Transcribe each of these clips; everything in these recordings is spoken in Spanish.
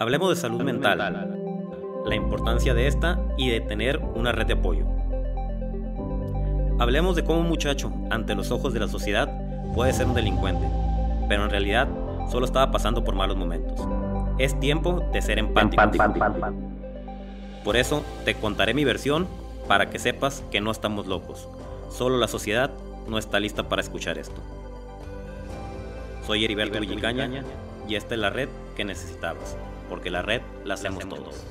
Hablemos de salud mental, la importancia de esta y de tener una red de apoyo. Hablemos de cómo un muchacho, ante los ojos de la sociedad, puede ser un delincuente, pero en realidad solo estaba pasando por malos momentos. Es tiempo de ser empático. Por eso te contaré mi versión para que sepas que no estamos locos. Solo la sociedad no está lista para escuchar esto. Soy Heriberto, y esta es la red que necesitabas porque la red la hacemos, todos.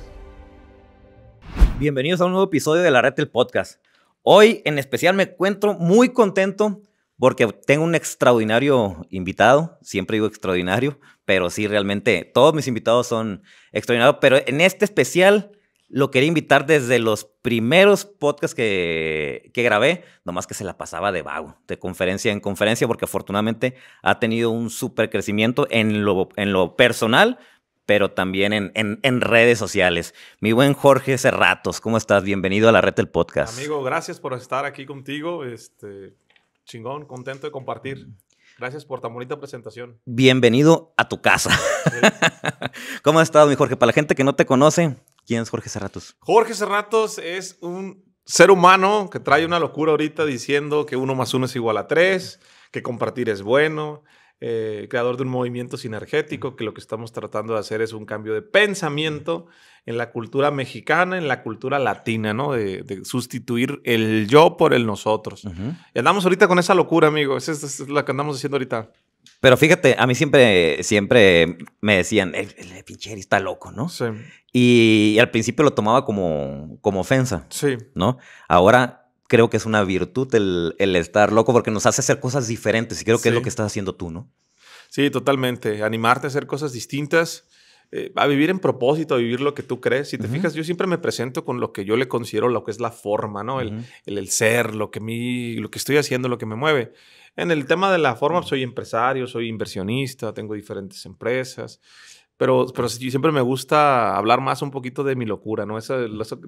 Bienvenidos a un nuevo episodio de La Red del Podcast. Hoy en especial me encuentro muy contento porque tengo un extraordinario invitado. Siempre digo extraordinario, pero sí, realmente todos mis invitados son extraordinarios. Pero en este especial lo quería invitar desde los primeros podcasts que, que, grabé, nomás que se la pasaba de vago, de conferencia en conferencia, porque afortunadamente ha tenido un súper crecimiento en lo, en lo personal, pero también en, en, redes sociales. Mi buen Jorge Serratos, ¿cómo estás? Bienvenido a la red del podcast. Amigo, gracias por estar aquí contigo. Este, chingón, contento de compartir. Gracias por tan bonita presentación. Bienvenido a tu casa. ¿Cómo has estado, mi Jorge? Para la gente que no te conoce, ¿quién es Jorge Serratos? Jorge Serratos es un ser humano que trae una locura ahorita diciendo que uno más uno es igual a tres, que compartir es bueno, eh, creador de un movimiento sinergético, que lo que estamos tratando de hacer es un cambio de pensamiento en la cultura mexicana, en la cultura latina, ¿no? De, sustituir el yo por el nosotros. Y andamos ahorita con esa locura, amigo. Esa es, la que andamos haciendo ahorita. Pero fíjate, a mí siempre, siempre me decían, el, está loco, ¿no? Sí. Y, al principio lo tomaba como, como ofensa. Sí. ¿No? Ahora creo que es una virtud el, estar loco porque nos hace hacer cosas diferentes y creo que es lo que estás haciendo tú, ¿no? Sí, totalmente. Animarte a hacer cosas distintas, eh, a vivir en propósito, a vivir lo que tú crees. Si te fijas, yo siempre me presento con lo que yo le considero lo que es la forma, ¿no? El, el, ser, lo que, lo que estoy haciendo, lo que me mueve. En el tema de la forma, soy empresario, soy inversionista, tengo diferentes empresas. Pero, pero siempre me gusta hablar más un poquito de mi locura, ¿no? Eso, eso,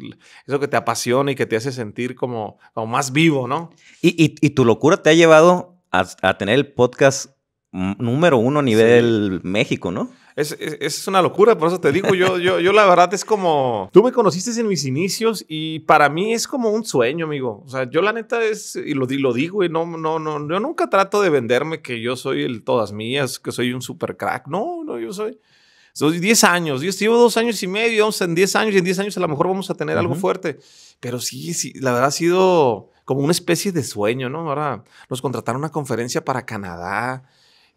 eso que te apasiona y que te hace sentir como, más vivo, ¿no? Y, tu locura te ha llevado a, tener el podcast número uno a nivel México, ¿no? Es, es, una locura, por eso te digo, yo, yo, la verdad es como, tú me conociste en mis inicios y para mí es como un sueño, amigo. O sea, yo la neta es, y lo, lo digo, y no, no, no, yo nunca trato de venderme que yo soy el todas mías, que soy un super crack. No, no, yo soy, 10 años, yo llevo dos años y medio, vamos en 10 años, y en 10 años a lo mejor vamos a tener algo fuerte. Pero sí, sí, la verdad ha sido como una especie de sueño, ¿no? Ahora nos contrataron una conferencia para Canadá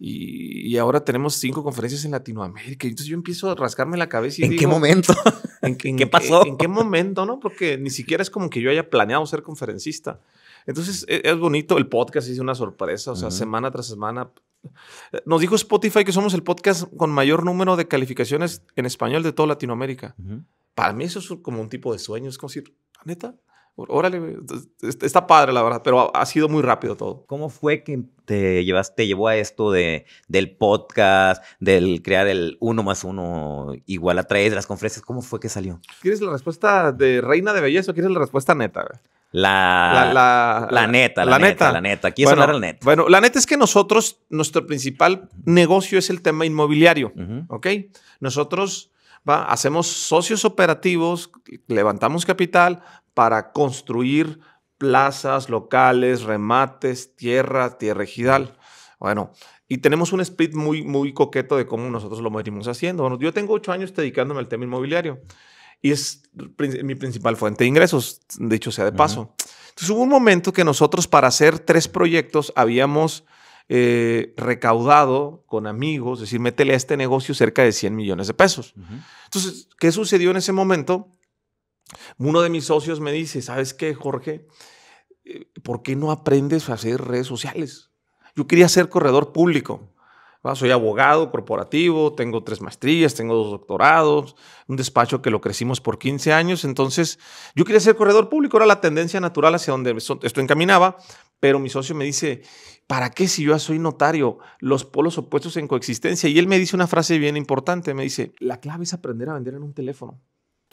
y, ahora tenemos cinco conferencias en Latinoamérica. entonces yo empiezo a rascarme la cabeza y ¿En qué momento? ¿En, qué pasó? En, qué momento, no? Porque ni siquiera es como que yo haya planeado ser conferencista. Entonces e, es, bonito, el podcast es una sorpresa, o sea, semana tras semana nos dijo Spotify que somos el podcast con mayor número de calificaciones en español de toda Latinoamérica. Para mí eso es como un tipo de sueño. Es como decir, ah, neta, órale, está padre la verdad, pero ha sido muy rápido todo. ¿Cómo fue que te llevaste, llevó a esto de, del podcast, del crear el uno más uno igual a tres, de las conferencias? ¿Cómo fue que salió? ¿Quieres la respuesta de reina de belleza o quieres la respuesta neta? La, la, neta, la, neta, la neta. Aquí es bueno, hablar el neta. Bueno, la neta es que nosotros, nuestro principal negocio es el tema inmobiliario, Nosotros hacemos socios operativos, levantamos capital para construir plazas locales, remates, tierra, tierra ejidal. Bueno, y tenemos un split muy, muy coqueto de cómo nosotros lo venimos haciendo. Bueno, yo tengo ocho años dedicándome al tema inmobiliario y es mi principal fuente de ingresos, de hecho sea de paso. Entonces hubo un momento que nosotros para hacer tres proyectos habíamos eh, recaudado con amigos, es decir, métele a este negocio cerca de 100 millones de pesos. Entonces, ¿qué sucedió en ese momento? Uno de mis socios me dice, ¿sabes qué, Jorge? Eh, ¿Por qué no aprendes a hacer redes sociales? Yo quería ser corredor público. Soy abogado corporativo, tengo tres maestrías, tengo dos doctorados, un despacho que lo crecimos por 15 años. Entonces, yo quería ser corredor público, era la tendencia natural hacia donde esto encaminaba, pero mi socio me dice, ¿para qué si yo soy notario? Los polos opuestos en coexistencia. Y él me dice una frase bien importante, me dice, la clave es aprender a vender en un teléfono.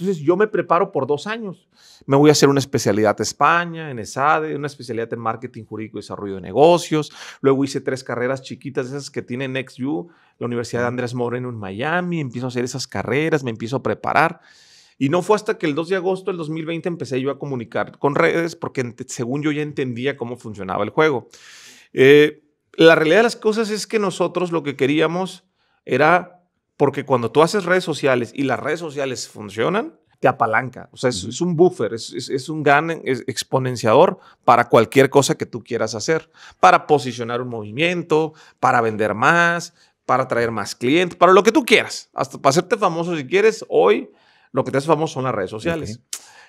Entonces yo me preparo por dos años. Me voy a hacer una especialidad en España, en ESADE, una especialidad en marketing jurídico y desarrollo de negocios. Luego hice tres carreras chiquitas, esas que tiene NextU, la Universidad de Andrés Moreno en Miami. Empiezo a hacer esas carreras, me empiezo a preparar. Y no fue hasta que el 2 de agosto del 2020 empecé yo a comunicar con redes, porque según yo ya entendía cómo funcionaba el juego. Eh, la realidad de las cosas es que nosotros lo que queríamos era porque cuando tú haces redes sociales y las redes sociales funcionan, te apalanca. O sea, es, es un buffer, es, un gran exponenciador para cualquier cosa que tú quieras hacer, para posicionar un movimiento, para vender más, para atraer más clientes, para lo que tú quieras. Hasta para hacerte famoso si quieres, hoy lo que te hace famoso son las redes sociales.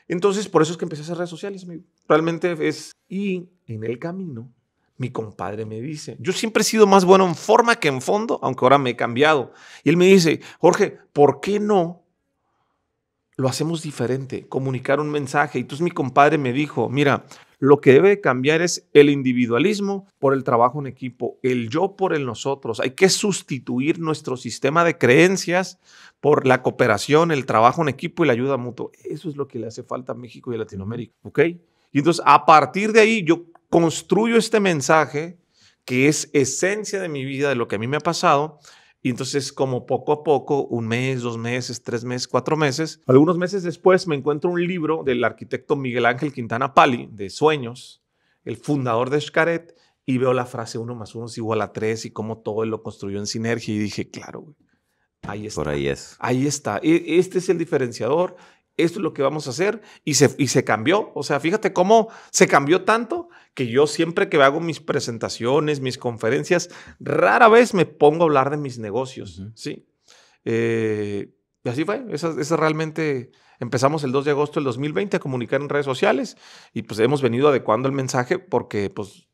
Entonces, por eso es que empecé a hacer redes sociales, amigo. Realmente es... Y en el camino mi compadre me dice, yo siempre he sido más bueno en forma que en fondo, aunque ahora me he cambiado. Y él me dice, Jorge, ¿por qué no lo hacemos diferente? Comunicar un mensaje. Y entonces mi compadre me dijo, mira, lo que debe cambiar es el individualismo por el trabajo en equipo, el yo por el nosotros. Hay que sustituir nuestro sistema de creencias por la cooperación, el trabajo en equipo y la ayuda mutua. Eso es lo que le hace falta a México y a Latinoamérica. ¿Ok? Y entonces, a partir de ahí, yo construyo este mensaje que es esencia de mi vida, de lo que a mí me ha pasado, y entonces, como poco a poco, un mes, dos meses, tres meses, cuatro meses, algunos meses después me encuentro un libro del arquitecto Miguel Ángel Quintana Pali, de Sueños, el fundador de Xcaret, y veo la frase uno más uno es igual a tres y cómo todo él lo construyó en sinergia. Y dije, claro, ahí está. Por ahí es. Ahí está. E, este es el diferenciador, esto es lo que vamos a hacer. Y se, cambió. O sea, fíjate cómo se cambió tanto que yo siempre que hago mis presentaciones, mis conferencias, rara vez me pongo a hablar de mis negocios. Sí. Eh, y así fue. esa, realmente empezamos el 2 de agosto del 2020 a comunicar en redes sociales y pues hemos venido adecuando el mensaje porque pues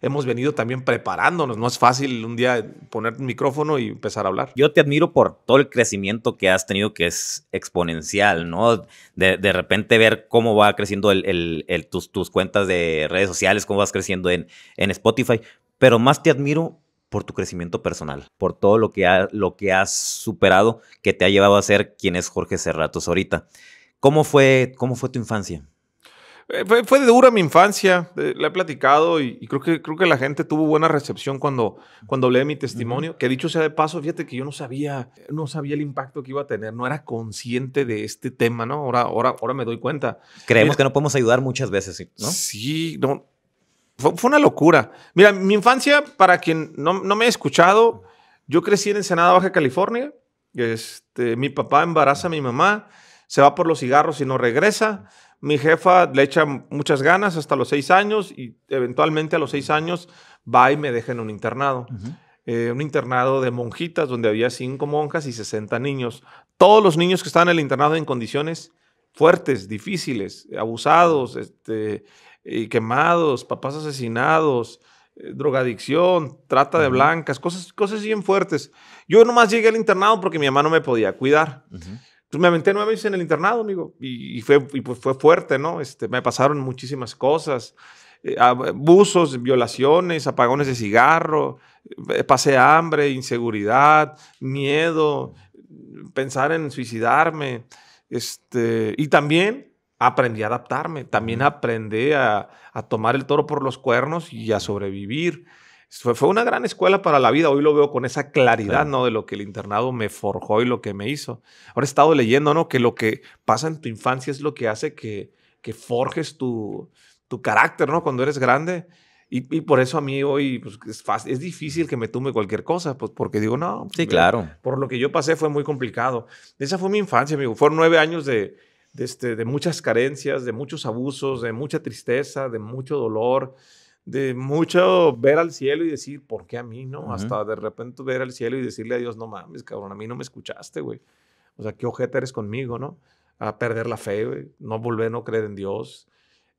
hemos venido también preparándonos. No es fácil un día poner un micrófono y empezar a hablar. Yo te admiro por todo el crecimiento que has tenido, que es exponencial, ¿no? De, repente ver cómo va creciendo tus, tus, cuentas de redes sociales, cómo vas creciendo en, en, Spotify. Pero más te admiro por tu crecimiento personal, por todo lo que, ha, lo que has superado que te ha llevado a ser quien es Jorge Cerratos ahorita. ¿Cómo fue, cómo fue tu infancia? Eh, fue, de dura mi infancia, eh, la he platicado y, creo, que, creo que la gente tuvo buena recepción cuando, cuando mi testimonio. Que dicho sea de paso, fíjate que yo no sabía, no sabía el impacto que iba a tener, no era consciente de este tema, ¿no? Ahora, ahora, ahora me doy cuenta. Creemos que no podemos ayudar muchas veces, ¿no? Sí, no. Fue, una locura. Mira, mi infancia, para quien no, me ha escuchado, yo crecí en Ensenada, Baja California. Este, mi papá embaraza a mi mamá, se va por los cigarros y no regresa. Mi jefa le echa muchas ganas hasta los seis años y eventualmente a los seis años va y me deja en un internado. Eh, un internado de monjitas donde había cinco monjas y 60 niños. Todos los niños que estaban en el internado en condiciones fuertes, difíciles, abusados, este, quemados, papás asesinados, eh, drogadicción, trata de blancas, cosas, cosas bien fuertes. Yo nomás llegué al internado porque mi mamá no me podía cuidar pues me aventé nueve meses en el internado, amigo, y, pues, fue, fuerte, ¿no? Este, me pasaron muchísimas cosas, eh, abusos, ah, violaciones, apagones de cigarro, eh, pasé hambre, inseguridad, miedo, pensar en suicidarme, este, y también aprendí a adaptarme, también aprendí a tomar el toro por los cuernos y a sobrevivir. Fue, una gran escuela para la vida. Hoy lo veo con esa claridad, ¿no? De lo que el internado me forjó y lo que me hizo. Ahora he estado leyendo, ¿no? Que lo que pasa en tu infancia es lo que hace que, que forjes tu, tu carácter, ¿no? Cuando eres grande. Y, por eso a mí hoy pues, es, difícil que me tume cualquier cosa, pues, porque digo, no. Pues, sí, claro. Por lo que yo pasé fue muy complicado. Esa fue mi infancia, amigo. Fueron nueve años este, de muchas carencias, de muchos abusos, de mucha tristeza, de mucho dolor, de mucho ver al cielo y decir, ¿por qué a mí no? Hasta de repente ver al cielo y decirle a Dios, no mames, cabrón, a mí no me escuchaste, güey. O sea, qué ojete eres conmigo, ¿no? A perder la fe, güey. No volver a no creer en Dios.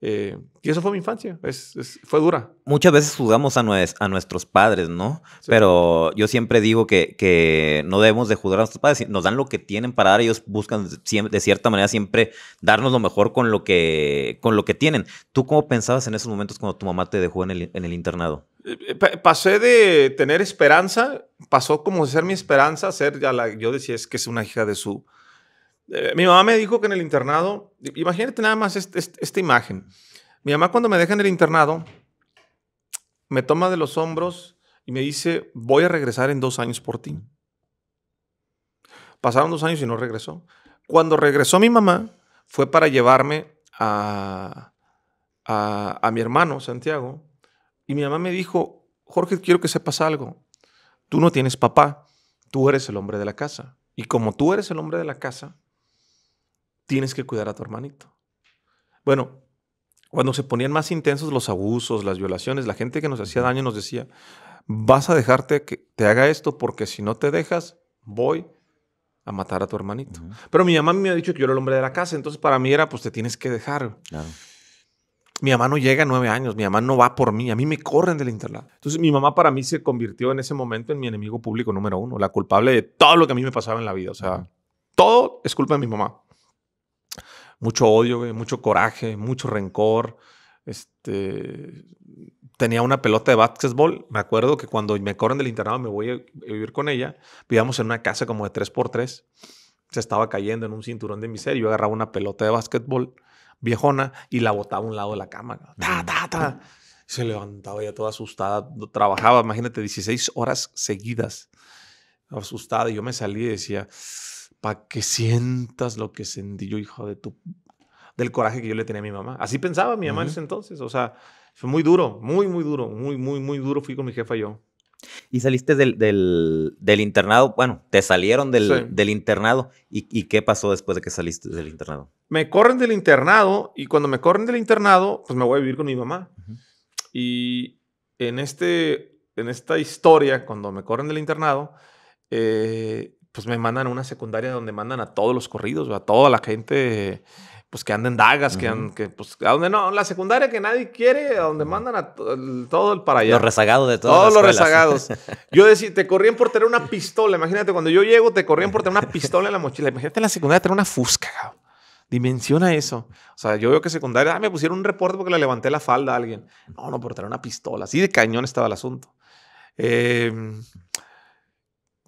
Eh, y eso fue mi infancia, es, fue dura. Muchas veces juzgamos a, a nuestros padres, ¿no? Pero yo siempre digo que, no debemos de juzgar a nuestros padres, nos dan lo que tienen para dar, ellos buscan de cierta manera siempre darnos lo mejor con lo, que, con lo que tienen. ¿Tú cómo pensabas en esos momentos cuando tu mamá te dejó en el, en el internado? Eh, eh, pasé de tener esperanza, pasó como de ser mi esperanza ser, ya la, yo decía, es que es una hija de su eh, mi mamá me dijo que en el internado, imagínate nada más esta imagen. Mi mamá cuando me deja en el internado, me toma de los hombros y me dice, voy a regresar en dos años por ti. Pasaron dos años y no regresó. Cuando regresó mi mamá, fue para llevarme a, a, a mi hermano Santiago. Y mi mamá me dijo, Jorge, quiero que sepas algo. Tú no tienes papá, tú eres el hombre de la casa. Y como tú eres el hombre de la casa, tienes que cuidar a tu hermanito. Bueno, cuando se ponían más intensos los abusos, las violaciones, la gente que nos hacía daño nos decía, vas a dejarte que te haga esto porque si no te dejas, voy a matar a tu hermanito. Pero mi mamá me ha dicho que yo era el hombre de la casa, entonces para mí era, pues te tienes que dejar. Mi mamá no llega a nueve años, mi mamá no va por mí, a mí me corren del internado. Entonces mi mamá para mí se convirtió en ese momento en mi enemigo público número uno, la culpable de todo lo que a mí me pasaba en la vida. O sea, todo es culpa de mi mamá mucho odio, mucho coraje, mucho rencor. Este, tenía una pelota de básquetbol. Me acuerdo que cuando me corren del internado me voy a vivir con ella. Vivíamos en una casa como de 3x3. Se estaba cayendo en un cinturón de miseria. Yo agarraba una pelota de básquetbol viejona y la botaba a un lado de la cama. Se levantaba ya toda asustada. Trabajaba, imagínate, 16 horas seguidas. Asustada. Y yo me salí y decía para que sientas lo que sentí yo, hijo de tu... del coraje que yo le tenía a mi mamá. Así pensaba mi mamá en ese entonces, o sea, fue muy duro, muy, muy duro, muy, muy, muy duro fui con mi jefa yo. Y saliste del, internado, bueno, te salieron del, internado. ¿Y, qué pasó después de que saliste del internado? Me corren del internado y cuando me corren del internado, pues me voy a vivir con mi mamá. Y en, este, en esta historia, cuando me corren del internado, eh, pues me mandan a una secundaria donde mandan a todos los corridos, a toda la gente pues que anden dagas, que, and, pues, a donde no, la secundaria que nadie quiere, a donde mandan a todo el para Los rezagados de todas Todos los rezagados. Yo decía, te corrían por tener una pistola, imagínate, cuando yo llego te corrían por tener una pistola en la mochila, imagínate en la secundaria tener una fusca, Dimensiona eso. O sea, yo veo que secundaria, ah, me pusieron un reporte porque le levanté la falda a alguien. No, no, por tener una pistola. Así de cañón estaba el asunto. Eh,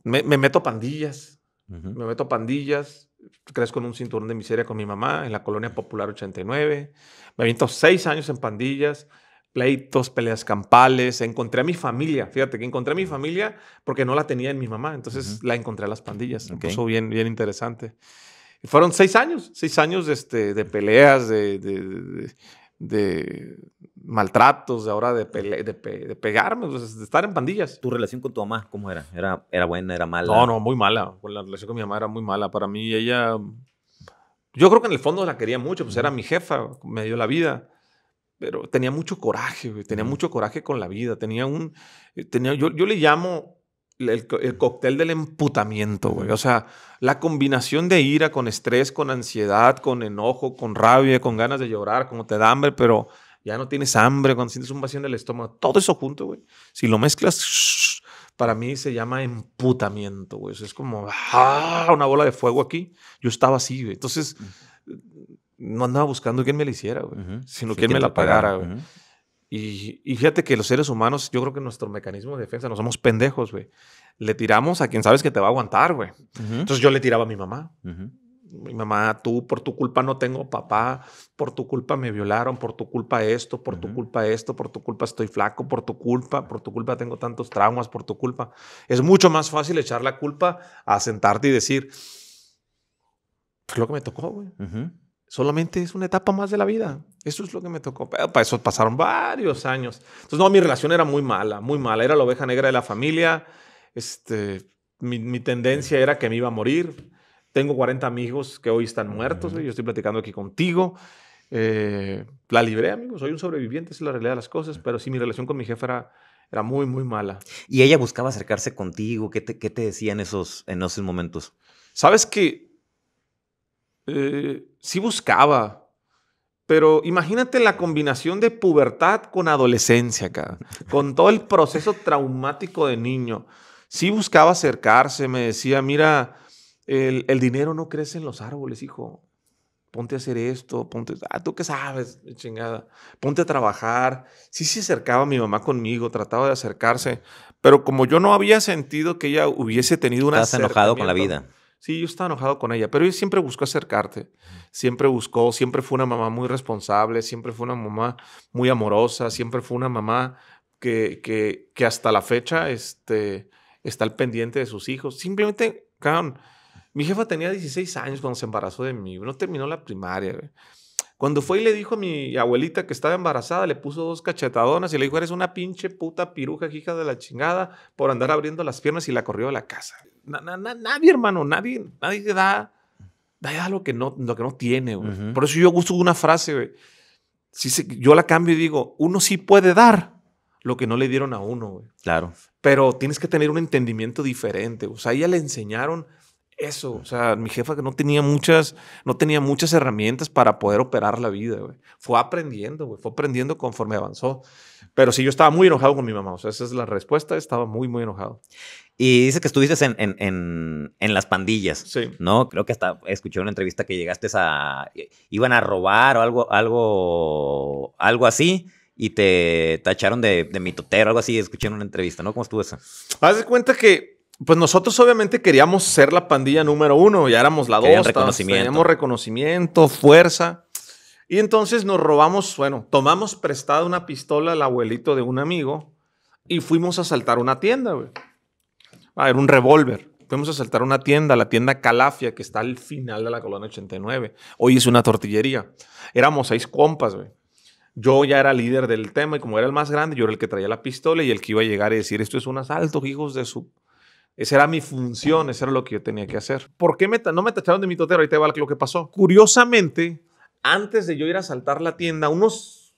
me, meto pandillas, me meto pandillas, crezco con un cinturón de miseria con mi mamá en la colonia popular 89, me aviento seis años en pandillas, pleitos, peleas campales, encontré a mi familia, fíjate que encontré a mi familia porque no la tenía en mi mamá, entonces la encontré a las pandillas, okay. eso bien, bien interesante. fueron seis años, seis años de, este, de peleas, de, de maltratos, de ahora de, pelear, de, pegarme, pues, de estar en pandillas. ¿Tu relación con tu mamá cómo era? ¿Era, era buena, era mala? No, no, muy mala. la relación con mi mamá era muy mala. Para mí ella, yo creo que en el fondo la quería mucho, pues era mi jefa, me dio la vida. Pero tenía mucho coraje, güey. tenía mucho coraje con la vida. Tenía un, eh, tenía, yo, le llamo el, el, cóctel del emputamiento, güey. O sea, la combinación de ira con estrés, con ansiedad, con enojo, con rabia, con ganas de llorar, como te da hambre, pero ya no tienes hambre, cuando sientes un vacío en el estómago, todo eso junto, güey. Si lo mezclas, para mí se llama emputamiento, güey. es como ah, una bola de fuego aquí. Yo estaba así, güey. Entonces, no andaba buscando quién me la hiciera, güey, sino quién, me la pagara, güey. y, fíjate que los seres humanos, yo creo que nuestro mecanismo de defensa, no somos pendejos, güey. Le tiramos a quien sabes que te va a aguantar, güey. Entonces yo le tiraba a mi mamá mi mamá, tú por tu culpa no tengo papá, por tu culpa me violaron, por tu culpa esto, por tu culpa esto, por tu culpa estoy flaco, por tu culpa, por tu culpa tengo tantos traumas, por tu culpa. Es mucho más fácil echar la culpa a sentarte y decir, es lo que me tocó, güey. Solamente es una etapa más de la vida. Eso es lo que me tocó. Pero para eso pasaron varios años. Entonces, no, mi relación era muy mala, muy mala. Era la oveja negra de la familia. Este, mi tendencia era que me iba a morir. Tengo 40 amigos que hoy están muertos. Yo estoy platicando aquí contigo. Eh, la libré, amigos. Soy un sobreviviente, esa es la realidad de las cosas. Pero sí, mi relación con mi jefa era, muy, muy mala. ¿Y ella buscaba acercarse contigo? ¿Qué te, decía en esos, en esos momentos? Sabes que eh, sí buscaba. Pero imagínate la combinación de pubertad con adolescencia, con todo el proceso traumático de niño. Sí buscaba acercarse, me decía, mira, el, dinero no crece en los árboles, hijo. Ponte a hacer esto, ponte, ah, tú qué sabes, chingada. Ponte a trabajar. Sí se acercaba mi mamá conmigo, trataba de acercarse, pero como yo no había sentido que ella hubiese tenido una... Estás enojado con la vida. Sí, yo estaba enojado con ella, pero ella siempre buscó acercarte, siempre buscó, siempre fue una mamá muy responsable, siempre fue una mamá muy amorosa, siempre fue una mamá que, que, que hasta la fecha este, está al pendiente de sus hijos. Simplemente, cabrón, mi jefa tenía 16 años cuando se embarazó de mí, no terminó la primaria. Güey. Cuando fue y le dijo a mi abuelita que estaba embarazada, le puso dos cachetadonas y le dijo, eres una pinche puta piruja, hija de la chingada, por andar abriendo las piernas y la corrió a la casa. nadie, hermano, nadie, nadie da, da lo que no, lo que no tiene. Güey. Por eso yo uso una frase, güey. yo la cambio y digo, uno sí puede dar lo que no le dieron a uno, güey. Claro. Pero tienes que tener un entendimiento diferente. O sea, ella le enseñaron eso. O sea, mi jefa que no tenía muchas, no tenía muchas herramientas para poder operar la vida, güey. Fue aprendiendo, güey. Fue aprendiendo conforme avanzó. Pero sí, yo estaba muy enojado con mi mamá. O sea, esa es la respuesta. Estaba muy, muy enojado. Y dice que estuviste en, en, las pandillas. Sí. ¿No? Creo que hasta escuché una entrevista que llegaste a. iban a robar o algo, algo, algo así y te tacharon de, de mitotero, algo así, escuché en una entrevista, ¿no? ¿Cómo estuvo eso? Haz cuenta que pues nosotros obviamente queríamos ser la pandilla número uno, ya éramos la dos, reconocimiento. teníamos reconocimiento, fuerza. Y entonces nos robamos, bueno, tomamos prestada una pistola al abuelito de un amigo y fuimos a asaltar una tienda, güey. Ah, a ver, un revólver. Fuimos a asaltar una tienda, la tienda Calafia, que está al final de la colonia 89. Hoy es una tortillería. Éramos seis compas, güey. Yo ya era líder del tema y como era el más grande, yo era el que traía la pistola y el que iba a llegar y decir, esto es un asalto, hijos de su... Esa era mi función, eso era lo que yo tenía que hacer. ¿Por qué no me tacharon de mi totero? Ahí te va lo que pasó. Curiosamente, antes de yo ir a saltar la tienda, unos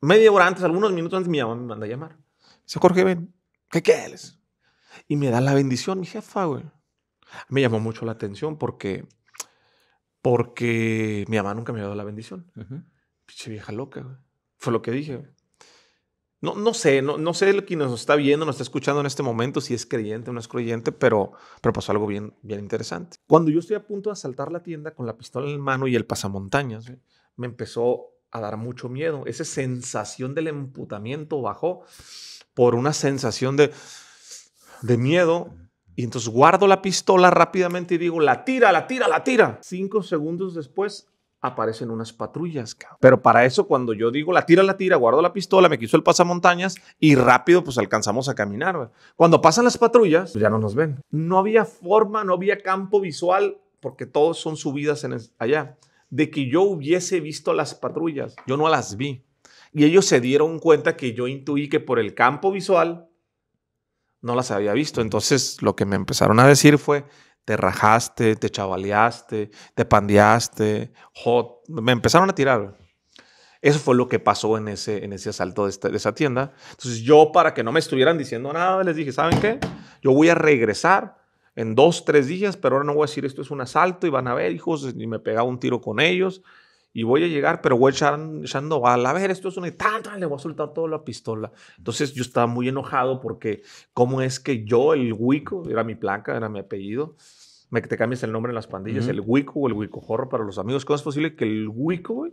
media hora antes, algunos minutos antes, mi mamá me manda a llamar. Dice, Jorge, ven, ¿qué quieres? Y me da la bendición mi jefa, güey. Me llamó mucho la atención porque, porque mi mamá nunca me había dado la bendición. Uh vieja loca, güey. Fue lo que dije, güey no, sé, no, no sé quién nos está viendo, nos está escuchando en este momento, si es creyente o no es creyente, pero, pero pasó algo bien, bien interesante. Cuando yo estoy a punto de asaltar la tienda con la pistola en la mano y el pasamontañas, me empezó a dar mucho miedo. Esa sensación del emputamiento bajó por una sensación de, de miedo. Y entonces guardo la pistola rápidamente y digo, la tira, la tira, la tira. Cinco segundos después aparecen unas patrullas, Pero para eso, cuando yo digo la tira, la tira, guardo la pistola, me quiso el pasamontañas y rápido, pues alcanzamos a caminar. Cuando pasan las patrullas, pues, ya no nos ven. No había forma, no había campo visual, porque todos son subidas en allá, de que yo hubiese visto las patrullas. Yo no las vi. Y ellos se dieron cuenta que yo intuí que por el campo visual no las había visto. Entonces, lo que me empezaron a decir fue, te rajaste, te chavaleaste, te pandeaste, me empezaron a tirar. Eso fue lo que pasó en ese, en ese asalto de, de, esa tienda. Entonces yo, para que no me estuvieran diciendo nada, les dije, ¿saben qué? Yo voy a regresar en dos, tres días, pero ahora no voy a decir esto es un asalto y van a ver, hijos, y me pegaba un tiro con ellos y voy a llegar, pero voy echando bala. A ver, esto es una... Le voy a soltar toda la pistola. Entonces yo estaba muy enojado porque cómo es que yo, el Wico, era mi placa, era mi apellido, me que te cambies el nombre en las pandillas, el Wico o el Wico Horror para los amigos. ¿Cómo es posible que el Wico,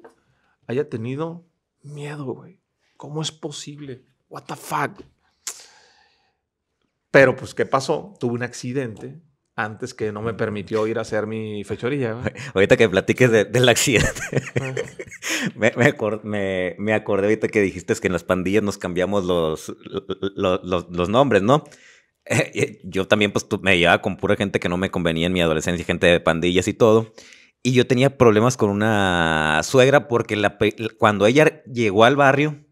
haya tenido miedo, güey? ¿Cómo es posible? What the fuck? Pero pues, ¿qué pasó? Tuve un accidente antes que no me permitió ir a hacer mi fechoría. Ahorita que platiques de, del accidente, me, me, acordé ahorita que dijiste que en las pandillas nos cambiamos los, los, los, nombres, ¿no? Eh, yo también pues me llevaba con pura gente que no me convenía en mi adolescencia, gente de pandillas y todo. Y yo tenía problemas con una suegra porque la, cuando ella llegó al barrio,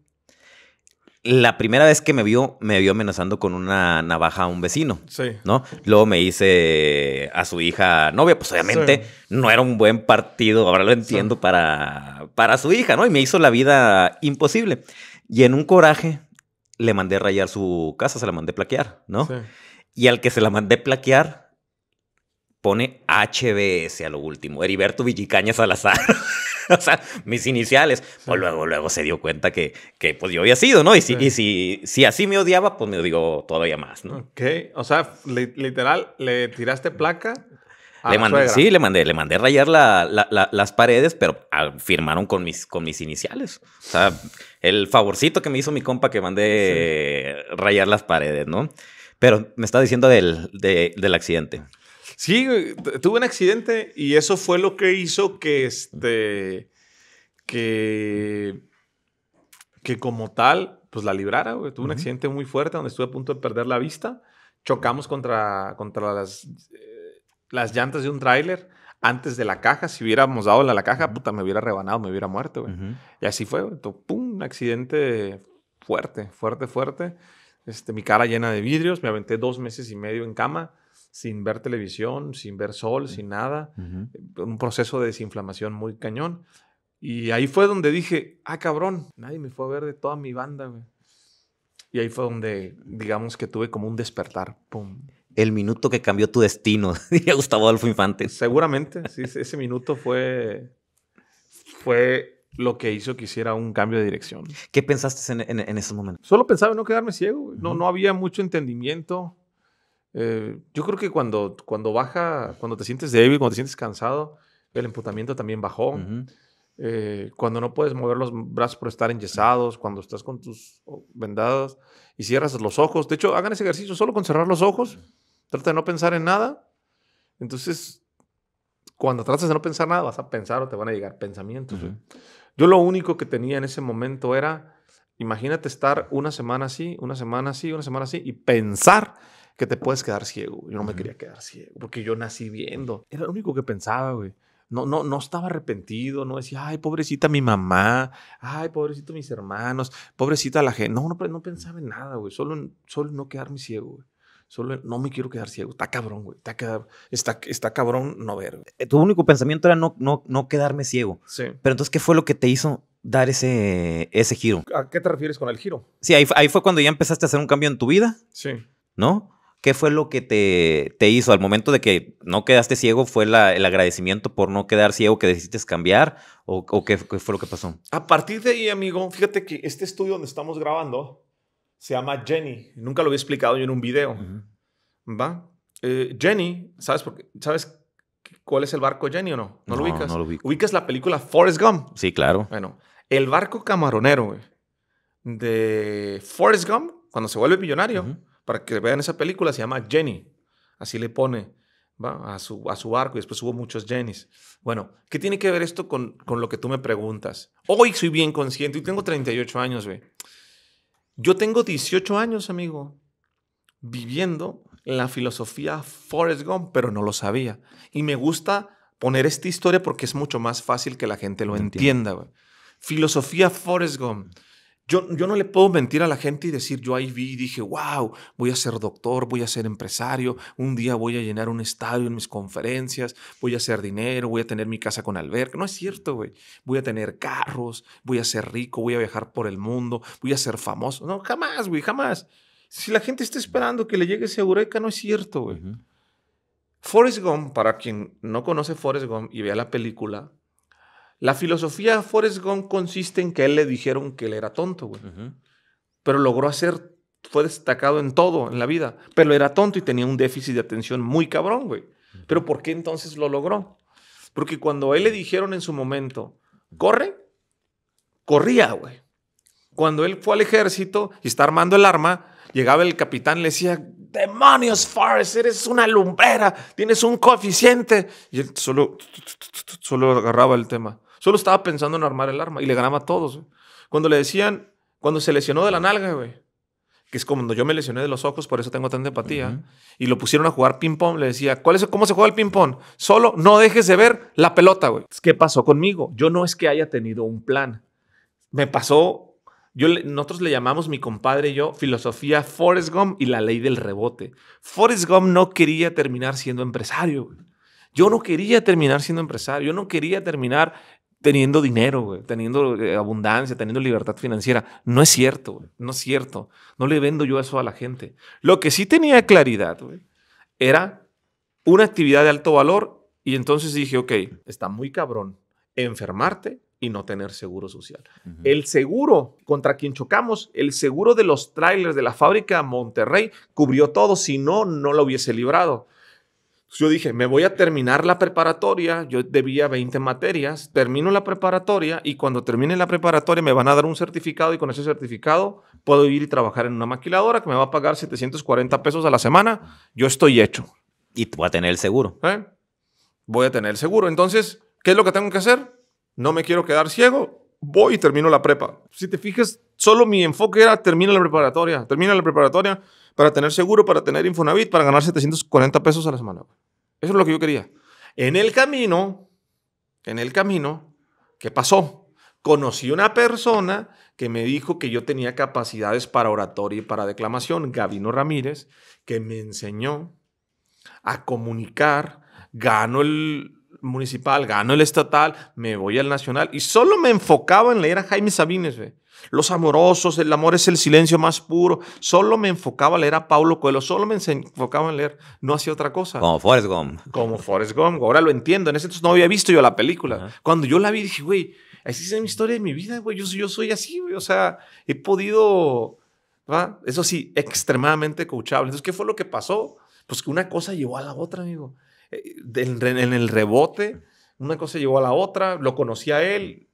la primera vez que me vio, me vio amenazando con una navaja a un vecino. Sí. ¿No? Luego me hice a su hija novia, pues obviamente no era un buen partido, ahora lo entiendo, para, para su hija, ¿no? Y me hizo la vida imposible. Y en un coraje le mandé rayar su casa, se la mandé plaquear, ¿no? Y al que se la mandé plaquear, pone HBS a lo último, Heriberto Villicañas Salazar. o sea, mis iniciales. Pues luego, luego se dio cuenta que, que pues yo había sido, ¿no? Y si, y si, si, así me odiaba, pues me odió todavía más, ¿no? Ok. O sea, literal, le tiraste placa. le sí, le mandé, le mandé rayar las paredes, pero ah, firmaron con mis, con mis iniciales. O sea, el favorcito que me hizo mi compa que mandé rayar las paredes, ¿no? Pero me está diciendo del, del accidente. Sí, tuve un accidente y eso fue lo que hizo que este. que. que como tal, pues la librara, güey. Tuve un accidente muy fuerte donde estuve a punto de perder la vista. Chocamos contra, contra las, eh, las llantas de un tráiler antes de la caja. Si hubiéramos dado la, la caja, puta, me hubiera rebanado, me hubiera muerto, güey. Y así fue, ¡Pum! Un accidente fuerte, fuerte, fuerte. Este, mi cara llena de vidrios. Me aventé dos meses y medio en cama sin ver televisión, sin ver sol, sin nada, eh, un proceso de desinflamación muy cañón. Y ahí fue donde dije, ah, cabrón, nadie me fue a ver de toda mi banda, güey. Y ahí fue donde, digamos que tuve como un despertar, El minuto que cambió tu destino, diría Gustavo Adolfo Infante. Seguramente, ese minuto fue, fue lo que hizo que hiciera un cambio de dirección. ¿Qué pensaste en, ese momento? Solo pensaba en no quedarme ciego, no, no había mucho entendimiento eh, yo creo que cuando, cuando baja, cuando te sientes débil, cuando te sientes cansado, el emputamiento también bajó. Eh, cuando no puedes mover los brazos por estar enyesados, cuando estás con tus oh, vendadas y cierras los ojos. De hecho, hagan ese ejercicio solo con cerrar los ojos. Trata de no pensar en nada. Entonces, cuando tratas de no pensar nada, vas a pensar o te van a llegar pensamientos. Yo lo único que tenía en ese momento era, imagínate estar una semana así, una semana así, una semana así y pensar que te puedes quedar ciego. Yo no me quería quedar ciego porque yo nací viendo. Era lo único que pensaba, güey. No, no, no estaba arrepentido, no decía, ay, pobrecita mi mamá, ay, pobrecito mis hermanos, pobrecita la gente. No, no, pensaba en nada, güey. Solo, solo no quedarme ciego, güey. Solo no me quiero quedar ciego. Está cabrón, güey. Está, está, está cabrón no ver. Eh, tu único pensamiento era no, no, no quedarme ciego. Sí. Pero entonces, ¿qué fue lo que te hizo dar ese, ese giro? ¿A qué te refieres con el giro? Sí, ahí, ahí fue cuando ya empezaste a hacer un cambio en tu vida. Sí. ¿No? ¿Qué fue lo que te, te hizo al momento de que no quedaste ciego? ¿Fue el agradecimiento por no quedar ciego que decidiste cambiar? ¿O, qué, fue lo que pasó? A partir de ahí, amigo, fíjate que este estudio donde estamos grabando se llama Jenny. Nunca lo había explicado yo en un video. ¿Va? Eh, Jenny, ¿sabes, por ¿sabes cuál es el barco Jenny o no? ¿No, lo ubicas? ¿Ubicas la película Forrest Gump? Sí, claro. Bueno, el barco camaronero de Forrest Gump, cuando se vuelve millonario, para que vean esa película, se llama Jenny. Así le pone A, su, a su barco y después hubo muchos Jennys. Bueno, ¿qué tiene que ver esto con, lo que tú me preguntas? Hoy soy bien consciente y tengo 38 años, güey. Yo tengo 18 años, amigo, viviendo la filosofía Forrest Gump, pero no lo sabía. Y me gusta poner esta historia porque es mucho más fácil que la gente lo entienda, Filosofía Forrest Gump. Yo, no le puedo mentir a la gente y decir, yo ahí vi y dije, wow, voy a ser doctor, voy a ser empresario, un día voy a llenar un estadio en mis conferencias, voy a hacer dinero, voy a tener mi casa con albergue. No es cierto, güey. Voy a tener carros, voy a ser rico, voy a viajar por el mundo, voy a ser famoso. No, jamás, güey, jamás. Si la gente está esperando que le llegue ese eureka, no es cierto, güey. Forrest Gump, para quien no conoce Forrest Gump y vea la película, la filosofía de Forrest Gump consiste en que él le dijeron que él era tonto, güey. Pero logró hacer, fue destacado en todo, en la vida. Pero era tonto y tenía un déficit de atención muy cabrón, güey. Pero ¿por qué entonces lo logró? Porque cuando a él le dijeron en su momento, corre, corría, güey. Cuando él fue al ejército y está armando el arma, llegaba el capitán, y le decía, demonios, Forrest, eres una lumbrera, tienes un coeficiente. Y él solo, solo agarraba el tema. Solo estaba pensando en armar el arma y le ganaba a todos. Cuando le decían, cuando se lesionó de la nalga, güey, que es cuando yo me lesioné de los ojos, por eso tengo tanta empatía, y lo pusieron a jugar ping-pong, le decía, ¿cuál es, ¿cómo se juega el ping-pong? Solo no dejes de ver la pelota, güey. ¿Qué pasó conmigo? Yo no es que haya tenido un plan. Me pasó, nosotros le llamamos, mi compadre y yo, filosofía Forrest Gump y la ley del rebote. Forrest Gump no quería terminar siendo empresario, Yo no quería terminar siendo empresario, yo no quería terminar teniendo dinero, teniendo eh, abundancia, teniendo libertad financiera. No es cierto, no es cierto. No le vendo yo eso a la gente. Lo que sí tenía claridad era una actividad de alto valor y entonces dije, ok, está muy cabrón enfermarte y no tener seguro social. El seguro contra quien chocamos, el seguro de los trailers de la fábrica Monterrey cubrió todo, si no, no lo hubiese librado. Pues, yo dije, me voy a terminar la preparatoria, yo debía 20 materias, termino la preparatoria y cuando termine la preparatoria me van a dar un certificado y con ese certificado puedo ir y trabajar en una maquiladora que me va a pagar 740 pesos a la semana, yo estoy hecho. Y voy a tener el seguro. ¿Eh? Voy a tener el seguro. Entonces, ¿qué es lo que tengo que hacer? No me quiero quedar ciego, voy y termino la prepa. Si te fijas, solo mi enfoque era termina la preparatoria, termina la preparatoria para tener seguro, para tener Infonavit, para ganar 740 pesos a la semana. Eso es lo que yo quería. En el camino, en el camino, ¿qué pasó? Conocí una persona que me dijo que yo tenía capacidades para oratoria y para declamación, Gavino Ramírez, que me enseñó a comunicar, gano el, municipal, gano el estatal, me voy al nacional y solo me enfocaba en leer a Jaime Sabines, Los amorosos, el amor es el silencio más puro. Solo me enfocaba en leer a Pablo Coelho, solo me enfocaba en leer, no hacía otra cosa. Como Forrest Gump. Como Forrest Gump, ahora lo entiendo. En ese entonces no había visto yo la película. Cuando yo la vi dije, güey, así es mi historia de mi vida, güey. Yo, yo soy así, O sea, he podido, ¿va? Eso sí, extremadamente coachable. Entonces, ¿qué fue lo que pasó? Pues que una cosa llevó a la otra, amigo. Eh, en el rebote, una cosa llevó a la otra, lo conocí a él,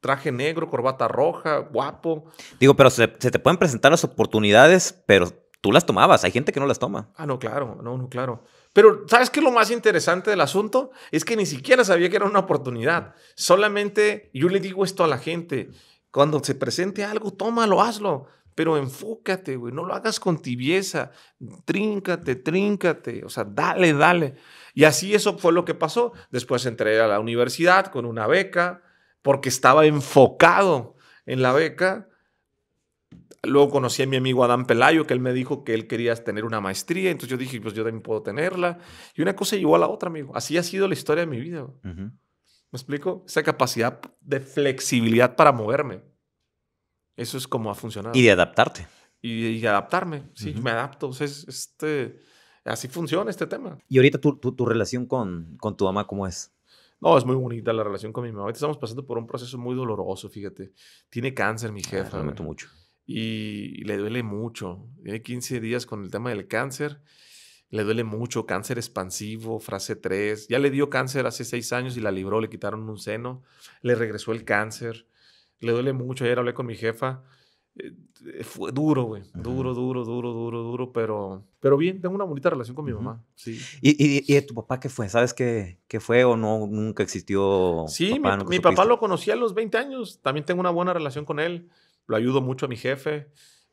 traje negro, corbata roja, guapo. Digo, pero se, te pueden presentar las oportunidades, pero tú las tomabas, hay gente que no las toma. Ah, no, claro, no, no, claro. Pero ¿sabes qué es lo más interesante del asunto? Es que ni siquiera sabía que era una oportunidad. Solamente yo le digo esto a la gente, cuando se presente algo, tómalo, hazlo. Pero enfócate, güey, no lo hagas con tibieza. Tríncate, tríncate, o sea, dale, dale. Y así eso fue lo que pasó. Después entré a la universidad con una beca, porque estaba enfocado en la beca. Luego conocí a mi amigo Adán Pelayo, que él me dijo que él quería tener una maestría. Entonces yo dije, pues yo también puedo tenerla. Y una cosa llevó a la otra, amigo. Así ha sido la historia de mi vida. ¿Me explico? Esa capacidad de flexibilidad para moverme. Eso es como ha funcionado. Y de adaptarte. Y, de adaptarme, sí, me adapto. O este, así funciona este tema. ¿Y ahorita tu, relación con, tu mamá cómo es? No, es muy bonita la relación con mi mamá. estamos pasando por un proceso muy doloroso, fíjate. Tiene cáncer mi ah, jefa. Lamento mucho. Y, le duele mucho. Tiene 15 días con el tema del cáncer le duele mucho, cáncer expansivo, frase 3. Ya le dio cáncer hace 6 años y la libró, le quitaron un seno, le regresó el cáncer le duele mucho. Ayer hablé con mi jefa. Eh, eh, fue duro, güey. Duro, duro, duro, duro, duro, pero, pero bien, tengo una bonita relación con mi mamá. Sí. ¿Y, y, y de tu papá qué fue? ¿Sabes qué, qué fue o no? Nunca existió. Sí, mi, mi papá lo conocí a los 20 años. También tengo una buena relación con él. Lo ayudo mucho a mi jefe.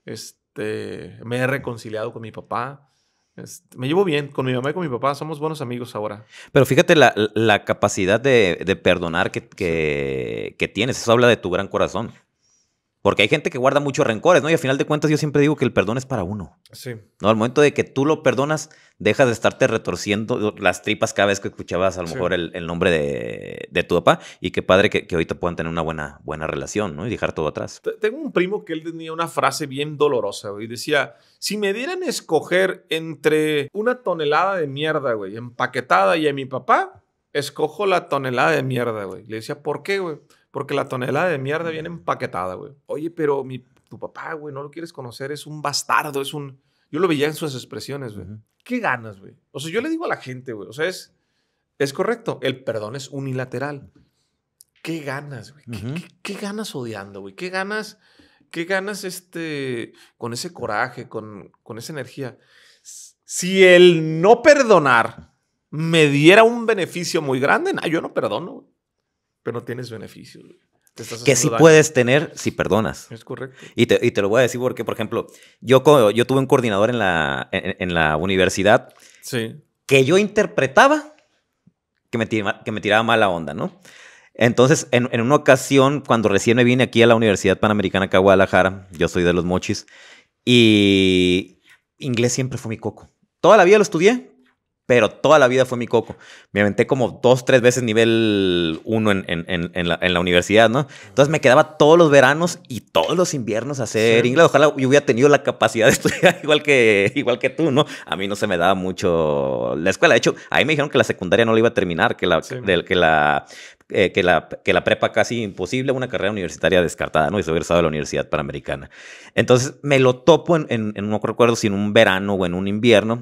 Este, me he reconciliado con mi papá me llevo bien con mi mamá y con mi papá, somos buenos amigos ahora. Pero fíjate la, capacidad de, perdonar que, que, que, tienes, eso habla de tu gran corazón. Porque hay gente que guarda muchos rencores, ¿no? Y al final de cuentas yo siempre digo que el perdón es para uno. Sí. No, al momento de que tú lo perdonas, dejas de estarte retorciendo las tripas cada vez que escuchabas a lo mejor el, nombre de, tu papá. Y qué padre que, ahorita puedan tener una buena, buena relación, ¿no? Y dejar todo atrás. Tengo un primo que él tenía una frase bien dolorosa, güey. Decía, si me dieran escoger entre una tonelada de mierda, güey, empaquetada y a mi papá, escojo la tonelada de mierda, güey. Le decía, ¿por qué, güey? Porque la tonelada de mierda viene empaquetada, güey. Oye, pero mi, tu papá, güey, no lo quieres conocer, es un bastardo, es un... Yo lo veía en sus expresiones, güey. ¿Qué ganas, güey? O sea, yo le digo a la gente, güey, o sea, es, es correcto, el perdón es unilateral. ¿Qué ganas, güey? ¿Qué, ganas odiando, güey? ¿Qué ganas, qué ganas este, con ese coraje, con, esa energía? Si el no perdonar me diera un beneficio muy grande, yo no perdono pero no tienes beneficios. que sí puedes tener si perdonas. Es correcto. Y te, lo voy a decir porque, por ejemplo, yo, yo tuve un coordinador en la, en, la universidad sí. que yo interpretaba que me, tiraba mala onda, ¿no? Entonces, en, en, una ocasión, cuando recién me vine aquí a la Universidad Panamericana acá Guadalajara, yo soy de los mochis, y inglés siempre fue mi coco. Toda la vida lo estudié, pero toda la vida fue mi coco. Me aventé como dos, tres veces nivel uno en, en, la, universidad, ¿no? Entonces me quedaba todos los veranos y todos los inviernos a hacer inglés. Ojalá yo hubiera tenido la capacidad de estudiar igual que, igual que tú, ¿no? A mí no se me daba mucho la escuela. De hecho, ahí me dijeron que la secundaria no la iba a terminar, que la, que la eh, que, la, que la prepa casi imposible, una carrera universitaria descartada, ¿no? Y se hubiera estado en la Universidad Panamericana. Entonces me lo topo en, en no recuerdo si en un verano o en un invierno,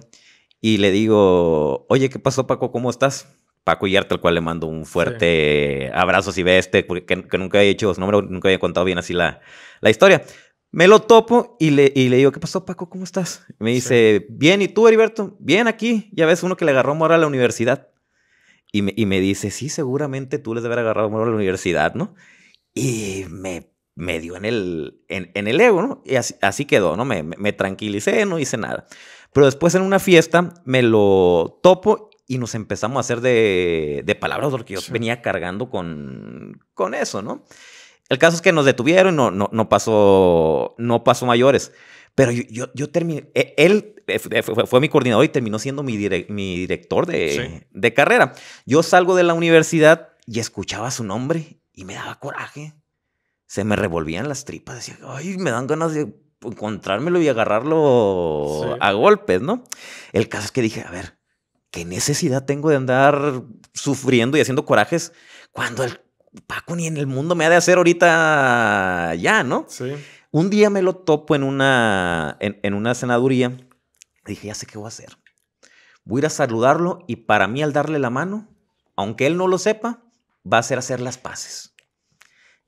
y le digo, oye, ¿qué pasó Paco? ¿Cómo estás? Paco Yarte, al cual le mando un fuerte abrazo si ve este, porque que, nunca había hecho, no nunca había contado bien así la, la historia. Me lo topo y le, y le digo, ¿qué pasó, Paco? ¿Cómo estás? me dice, bien, ¿y tú, Heriberto? Bien, aquí. Ya ves, uno que le agarró amor a la universidad. Y me, y me dice, sí, seguramente tú les debes agarrar amor a la universidad, ¿no? Y me, me dio en el, en, el ego, ¿no? Y así, quedó, ¿no? me, me tranquilicé, no hice nada. Pero después en una fiesta me lo topo y nos empezamos a hacer de, palabras porque yo venía cargando con, con eso, ¿no? El caso es que nos detuvieron, no, no, pasó, no pasó mayores. Pero yo, yo, terminé, e, él eh, fue, mi coordinador y terminó siendo mi, mi director de, de carrera. Yo salgo de la universidad y escuchaba su nombre y me daba coraje. Se me revolvían las tripas, decía, ay, me dan ganas de encontrármelo y agarrarlo a golpes, ¿no? El caso es que dije, a ver, ¿qué necesidad tengo de andar sufriendo y haciendo corajes cuando el Paco ni en el mundo me ha de hacer ahorita ya, ¿no? Sí. Un día me lo topo en una, en, en una senaduría. Dije, ya sé qué voy a hacer. Voy a ir a saludarlo y para mí al darle la mano, aunque él no lo sepa, va a ser hacer las paces.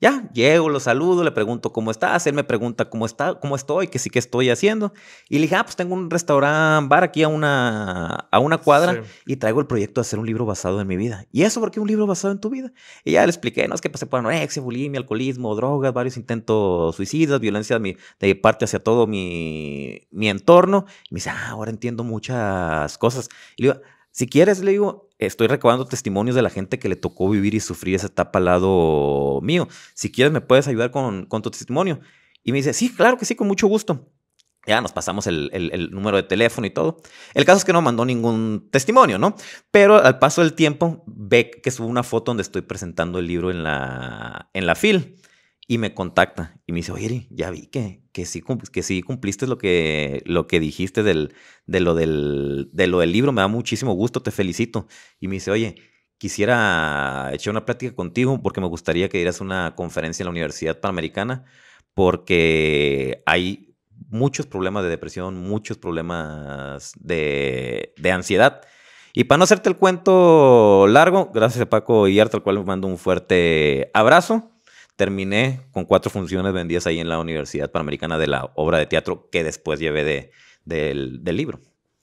Ya, llego, lo saludo, le pregunto cómo estás, él me pregunta cómo, está, cómo estoy, qué sí que estoy haciendo. Y le dije, ah, pues tengo un restaurante, bar aquí a una, a una cuadra y traigo el proyecto de hacer un libro basado en mi vida. ¿Y eso por qué un libro basado en tu vida? Y ya le expliqué, no, es que pasé por anorexia, bulimia, alcoholismo, drogas, varios intentos suicidas, violencia de, mi, de parte hacia todo mi, mi entorno. Y me dice, ah, ahora entiendo muchas cosas. Y le digo, si quieres, le digo, estoy recabando testimonios de la gente que le tocó vivir y sufrir esa etapa al lado mío. Si quieres, me puedes ayudar con, tu testimonio. Y me dice, sí, claro que sí, con mucho gusto. Ya nos pasamos el, número de teléfono y todo. El caso es que no mandó ningún testimonio, ¿no? Pero al paso del tiempo ve que subo una foto donde estoy presentando el libro en la, en la FIL y me contacta y me dice, oye, ya vi que, que, sí, que cumpliste lo que, lo que dijiste del, de, lo del, de lo del libro, me da muchísimo gusto, te felicito. Y me dice, oye, quisiera echar una plática contigo porque me gustaría que dieras una conferencia en la Universidad Panamericana porque hay muchos problemas de depresión, muchos problemas de, ansiedad. Y para no hacerte el cuento largo, gracias a Paco y al cual les mando un fuerte abrazo terminé con cuatro funciones vendidas ahí en la Universidad Panamericana de la obra de teatro que después llevé de, del, libro.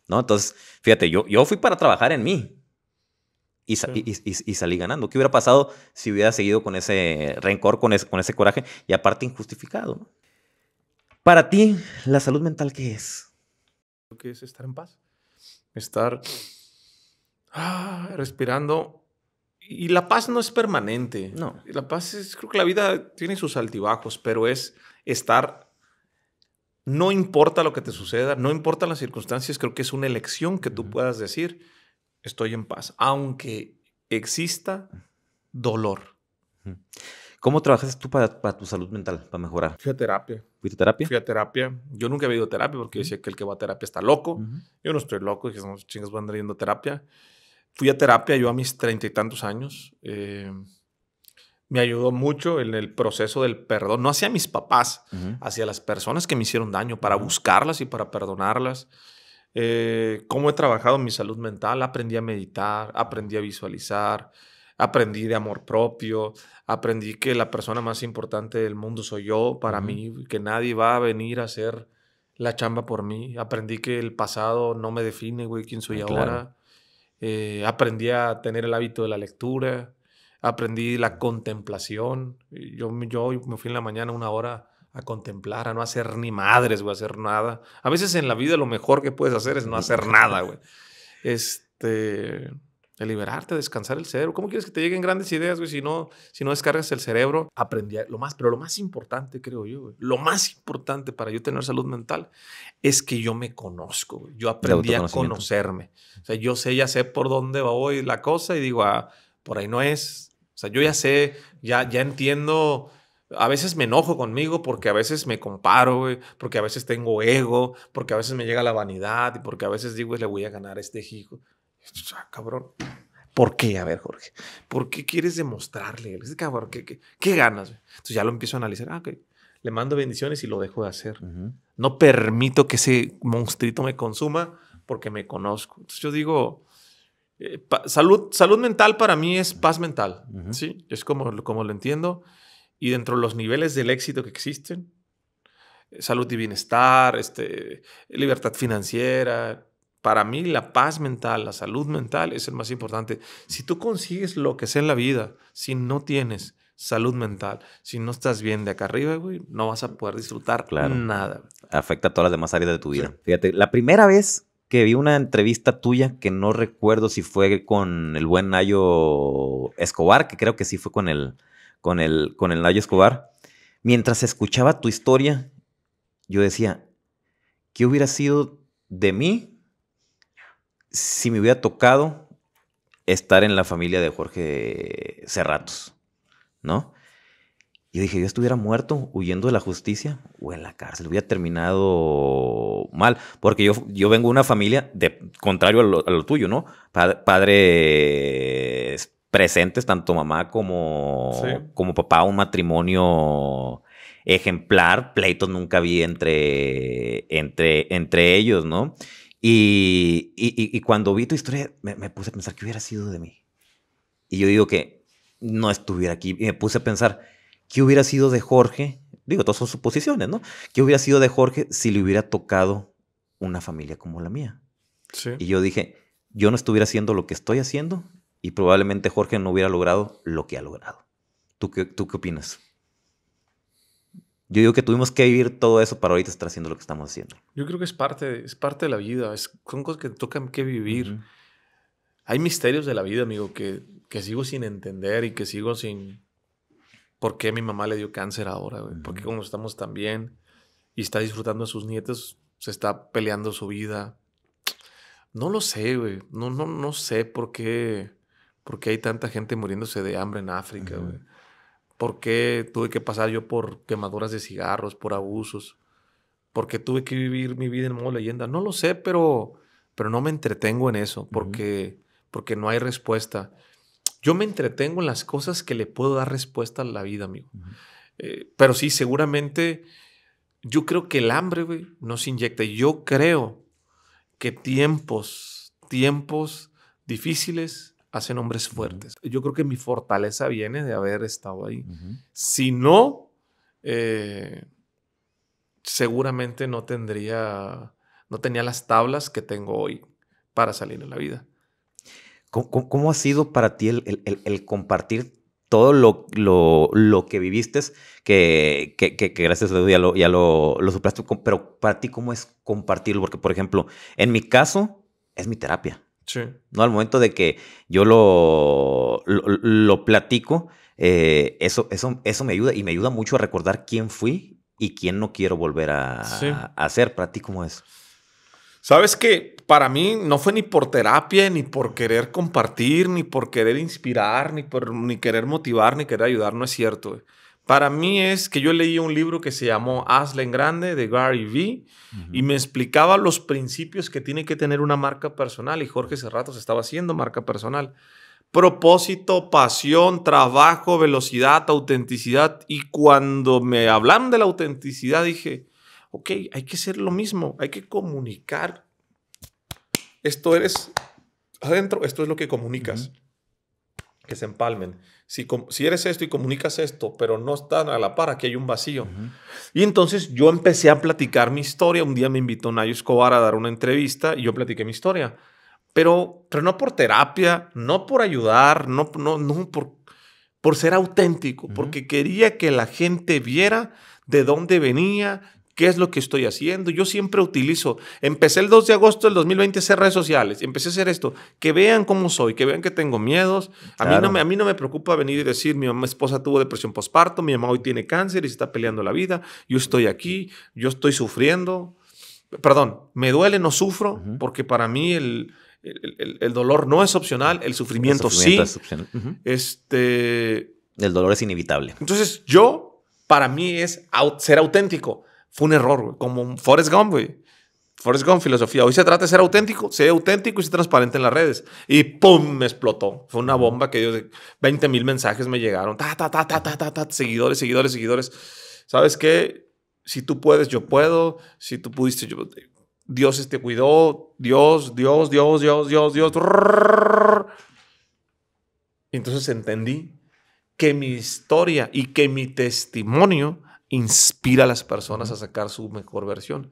¿no? Entonces, fíjate, yo, yo fui para trabajar en mí. Y, y, y, salí ganando. ¿Qué hubiera pasado si hubiera seguido con ese rencor, con ese, con ese coraje y aparte injustificado? Para ti, ¿la salud mental qué es? Lo que es estar en paz. Estar ah, respirando y la paz no es permanente. No. La paz es, creo que la vida tiene sus altibajos, pero es estar, no importa lo que te suceda, no importa las circunstancias, creo que es una elección que tú puedas decir, estoy en paz, aunque exista dolor. ¿Cómo trabajas tú para, tu salud mental, para mejorar? Fui a terapia. a terapia? Fui a terapia. Yo nunca había ido a terapia porque decía que el que va a terapia está loco. Yo no estoy loco, dije, no, chingas, voy a yendo a terapia. Fui a terapia yo a mis treinta y tantos años. Eh, me ayudó mucho en el proceso del perdón, no hacia mis papás, hacia las personas que me hicieron daño, para buscarlas y para perdonarlas. Eh, cómo he trabajado mi salud mental, aprendí a meditar, aprendí a visualizar, aprendí de amor propio, aprendí que la persona más importante del mundo soy yo para mí, que nadie va a venir a hacer la chamba por mí, aprendí que el pasado no me define, güey, quién soy ahora. Eh, aprendí a tener el hábito de la lectura, aprendí la contemplación. Yo, yo me fui en la mañana una hora a contemplar, a no hacer ni madres, güey, a hacer nada. A veces en la vida lo mejor que puedes hacer es no hacer nada, güey. Este, de liberarte, descansar el cerebro. ¿Cómo quieres que te lleguen grandes ideas, güey? Si no, si no descargas el cerebro, aprendí lo más, pero lo más importante, creo yo, güey, lo más importante para yo tener salud mental es que yo me conozco, Yo aprendí a conocerme. O sea, yo sé, ya sé por dónde va hoy la cosa y digo, ah, por ahí no es. O sea, yo ya sé, ya, ya entiendo. A veces me enojo conmigo porque a veces me comparo, güey, porque a veces tengo ego, porque a veces me llega la vanidad y porque a veces digo, le voy a ganar a este hijo. Ah, cabrón. ¿Por qué? A ver, Jorge, ¿por qué quieres demostrarle? cabrón, ¿qué, ganas? Entonces ya lo empiezo a analizar. Ah, Le mando bendiciones y lo dejo de hacer. No permito que ese monstruito me consuma porque me conozco. Entonces yo digo, eh, salud, salud mental para mí es paz mental. ¿sí? Es como, como lo entiendo. Y dentro de los niveles del éxito que existen, eh, salud y bienestar, este, libertad financiera, para mí la paz mental, la salud mental es el más importante. Si tú consigues lo que sea en la vida, si no tienes salud mental, si no estás bien de acá arriba, no vas a poder disfrutar nada. Afecta a todas las demás áreas de tu vida. Fíjate, la primera vez que vi una entrevista tuya que no recuerdo si fue con el buen Nayo Escobar, que creo que sí fue con el, con el, con el Nayo Escobar. Mientras escuchaba tu historia, yo decía, ¿qué hubiera sido de mí si me hubiera tocado estar en la familia de Jorge Cerratos, ¿no? Yo dije, yo estuviera muerto huyendo de la justicia o en la cárcel, hubiera terminado mal, porque yo, yo vengo de una familia de contrario a lo, tuyo, ¿no? padres presentes, tanto mamá como, como papá, un matrimonio ejemplar, pleitos nunca vi entre, entre, entre ellos, ¿no? Y, cuando vi tu historia, me, puse a pensar qué hubiera sido de mí. Y yo digo que no estuviera aquí. Y me puse a pensar, ¿qué hubiera sido de Jorge? Digo, todas son suposiciones, ¿no? ¿Qué hubiera sido de Jorge si le hubiera tocado una familia como la mía? Y yo dije, yo no estuviera haciendo lo que estoy haciendo y probablemente Jorge no hubiera logrado lo que ha logrado. ¿Tú qué, tú qué opinas? yo digo que tuvimos que vivir todo eso para ahorita estar haciendo lo que estamos haciendo. Yo creo que es parte, es parte de la vida, es, son cosas que tocan que vivir. Hay misterios de la vida, amigo, que, sigo sin entender y que sigo sin... ¿Por qué mi mamá le dio cáncer ahora? Güey? ¿Por qué como estamos tan bien y está disfrutando a sus nietos, se está peleando su vida? No lo sé, güey. No, no, no sé por qué, por hay tanta gente muriéndose de hambre en África, güey por qué tuve que pasar yo por quemaduras de cigarros, por abusos, por qué tuve que vivir mi vida en modo leyenda. No lo sé, pero, pero no me entretengo en eso porque, porque no hay respuesta. Yo me entretengo en las cosas que le puedo dar respuesta a la vida, amigo. Eh, pero sí, seguramente yo creo que el hambre nos inyecta. Yo creo que tiempos, tiempos difíciles hacen hombres fuertes. Yo creo que mi fortaleza viene de haber estado ahí. Si no, eh, seguramente no tendría, no tenía las tablas que tengo hoy para salir en la vida. ¿Cómo, ha sido para ti el, compartir todo lo, que viviste, que, gracias a Dios ya, lo, ya lo suplaste, pero para ti, ¿cómo es compartirlo? Porque, por ejemplo, en mi caso, es mi terapia. ¿no? Al momento de que yo lo, lo, platico, eh, eso, eso, eso me ayuda y me ayuda mucho a recordar quién fui y quién no quiero volver a, hacer. Para ti, ¿cómo es? Sabes que para mí no fue ni por terapia, ni por querer compartir, ni por querer inspirar, ni por ni querer motivar, ni querer ayudar, no es cierto para mí es que yo leí un libro que se llamó Hazle en Grande de Gary Vee y me explicaba los principios que tiene que tener una marca personal y Jorge Serrato se estaba haciendo marca personal. Propósito, pasión, trabajo, velocidad, autenticidad. Y cuando me hablaron de la autenticidad dije, ok, hay que ser lo mismo, hay que comunicar. Esto eres adentro, esto es lo que comunicas que se empalmen. Si, si eres esto y comunicas esto, pero no están a la par, aquí hay un vacío. Y entonces yo empecé a platicar mi historia. Un día me invitó Nayo Escobar a dar una entrevista y yo platiqué mi historia. Pero, pero no por terapia, no por ayudar, no, no, no por, por ser auténtico, porque quería que la gente viera de dónde venía, ¿Qué es lo que estoy haciendo? Yo siempre utilizo, empecé el 2 de agosto del 2020 a hacer redes sociales, empecé a hacer esto, que vean cómo soy, que vean que tengo miedos. A, mí no me, preocupa venir y decir, mi esposa tuvo depresión postparto, mi mamá hoy tiene cáncer y se está peleando la vida, yo estoy aquí, yo estoy sufriendo. Perdón, me duele, no sufro, porque para mí el, el, dolor no es opcional, el sufrimiento, sí. Este. El dolor es inevitable. Entonces, yo, para mí, es ser auténtico. Fue un error, Como Forrest Gump, güey. Forrest Gump, filosofía. Hoy se trata de ser auténtico, ser auténtico y ser transparente en las redes. Y ¡pum! Me explotó. Fue una bomba que dio 20 mil mensajes me llegaron. Ta, ta, ta, ta, ta, seguidores, seguidores, seguidores. ¿Sabes qué? Si tú puedes, yo puedo. Si tú pudiste, yo. Dios te este, cuidó. Dios, Dios, Dios, Dios, Dios, Dios. Entonces entendí que mi historia y que mi testimonio inspira a las personas a sacar su mejor versión.